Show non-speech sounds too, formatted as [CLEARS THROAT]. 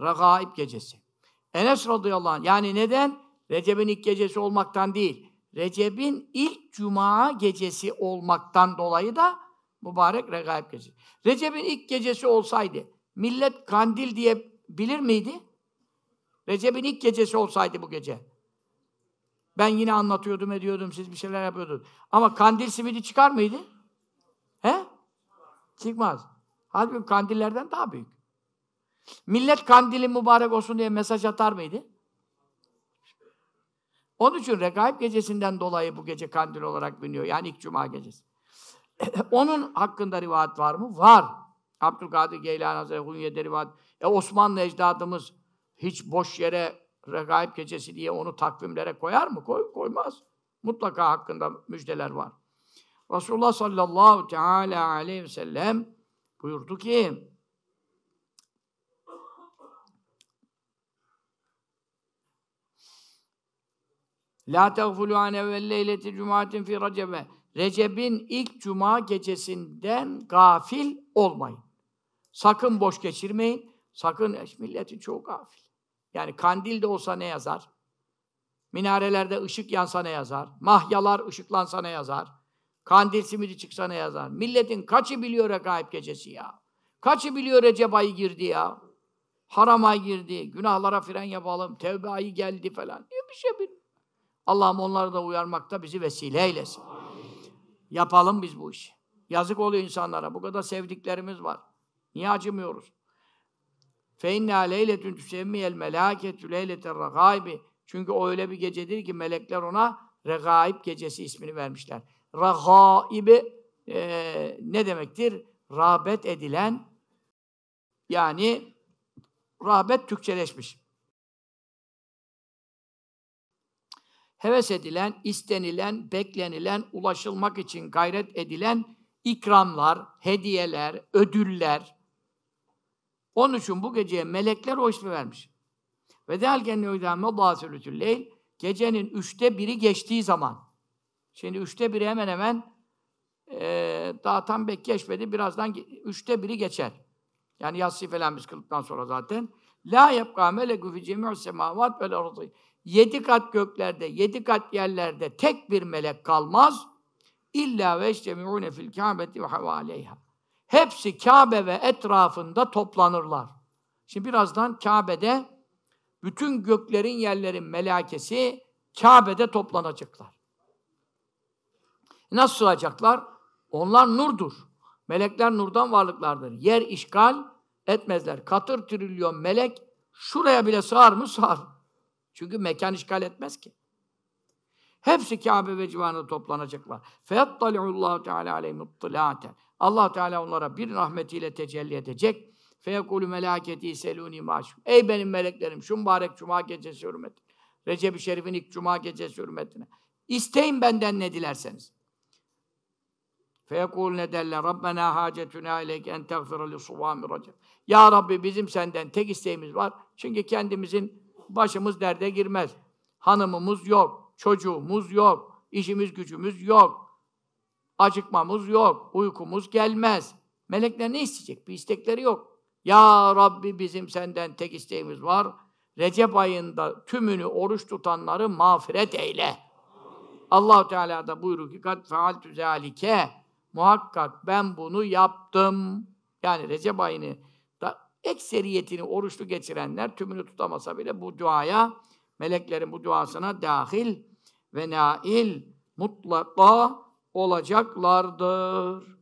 Regaib gecesi. Enes radıyallahu anh. Yani neden? Recep'in ilk gecesi olmaktan değil. Recep'in ilk cuma gecesi olmaktan dolayı da mübarek Regaib gecesi. Recep'in ilk gecesi olsaydı millet kandil diye bilir miydi? Recep'in ilk gecesi olsaydı bu gece. Ben yine anlatıyordum, ediyordum, siz bir şeyler yapıyordunuz. Ama kandil simidi çıkar mıydı? He? Çıkmaz. Halbuki kandillerden daha büyük. Millet kandili mübarek olsun diye mesaj atar mıydı? Onun için Regaib gecesinden dolayı bu gece kandil olarak biniyor Yani ilk cuma gecesi. [CLEARS THROAT] Onun hakkında rivayet var mı? Var. Abdülkadir Geylani Hazretleri Hunye'de rivayet. E Osmanlı ecdadımız hiç boş yere Regaib gecesi diye onu takvimlere koyar mı? Koy, koymaz. Mutlaka hakkında müjdeler var. Resulullah sallallahu teala aleyhi ve sellem buyurdu ki La teğfulü an evvel leyleti cumatin fi recebe. Recep'in ilk cuma gecesinden gafil olmayın. Sakın boş geçirmeyin. Sakın milletin çoğu gafil. Yani kandil de olsa ne yazar? Minarelerde ışık yansa ne yazar? Mahyalar ışıklansa ne yazar? Kandil simidi çıksa ne yazar? Milletin kaçı biliyor regaib gecesi ya? Kaçı biliyor Recep ayı girdi ya? Harama girdi, günahlara fren yapalım, tevbe ayı geldi falan. Niye bir şey bilmiyor? Allah'ım onları da uyarmakta bizi vesile eylesin. Yapalım biz bu işi. Yazık oluyor insanlara. Bu kadar sevdiklerimiz var. Niye acımıyoruz? فَاِنَّا لَيْلَةٌ تُسَمِّيَ الْمَلَاكَةُ لَيْلَةَ الرَّغَائِبِ Çünkü o öyle bir gecedir ki melekler ona Regaib gecesi ismini vermişler. Regaibi e, ne demektir? Rabet edilen yani rabet Türkçeleşmiş. heves edilen, istenilen, beklenilen, ulaşılmak için gayret edilen ikramlar, hediyeler, ödüller. Onun için bu geceye melekler o ismi vermiş. Ve derken nöydâ mebâsülütül leyl gecenin üçte biri geçtiği zaman. Şimdi üçte biri hemen hemen e, daha tam bek geçmedi. Birazdan üçte biri geçer. Yani yatsı falan biz kıldıktan sonra zaten. La yebqa melekü fi cemi'u semavat vel ardı. Yedi kat göklerde, yedi kat yerlerde tek bir melek kalmaz. İlla ve eştemi'une fil kâbeti ve havaleyha. Hepsi Kabe ve etrafında toplanırlar. Şimdi birazdan Kabe'de bütün göklerin yerlerin melakesi Kabe'de toplanacaklar. Nasıl olacaklar? Onlar nurdur. Melekler nurdan varlıklardır. Yer işgal etmezler. Katır trilyon melek şuraya bile sığar mı? Sığar. Çünkü mekan işgal etmez ki. Hepsi Kabe ve civarında toplanacaklar. Feyattali'ullahu teala aleyhimuttılâten. Allah Teala onlara bir rahmetiyle tecelli edecek. Feyekulü melâketi selûni maşum. Ey benim meleklerim, şu mübarek cuma gecesi hürmetine. Recep-i Şerif'in ilk cuma gecesi hürmetine. isteyin benden ne dilerseniz. Feyekul ne derler? Rabbena hacetuna ileyke en teğfire li suvamiracem. Ya Rabbi bizim senden tek isteğimiz var. Çünkü kendimizin başımız derde girmez. Hanımımız yok, çocuğumuz yok, işimiz gücümüz yok, acıkmamız yok, uykumuz gelmez. Melekler ne isteyecek? Bir istekleri yok. Ya Rabbi bizim senden tek isteğimiz var. Recep ayında tümünü oruç tutanları mağfiret eyle. Allahu Teala da buyuruyor ki kad fealtu zalike Muhakkak ben bunu yaptım. Yani Recep ayını da ekseriyetini oruçlu geçirenler tümünü tutamasa bile bu duaya, meleklerin bu duasına dahil ve nail mutlaka olacaklardır.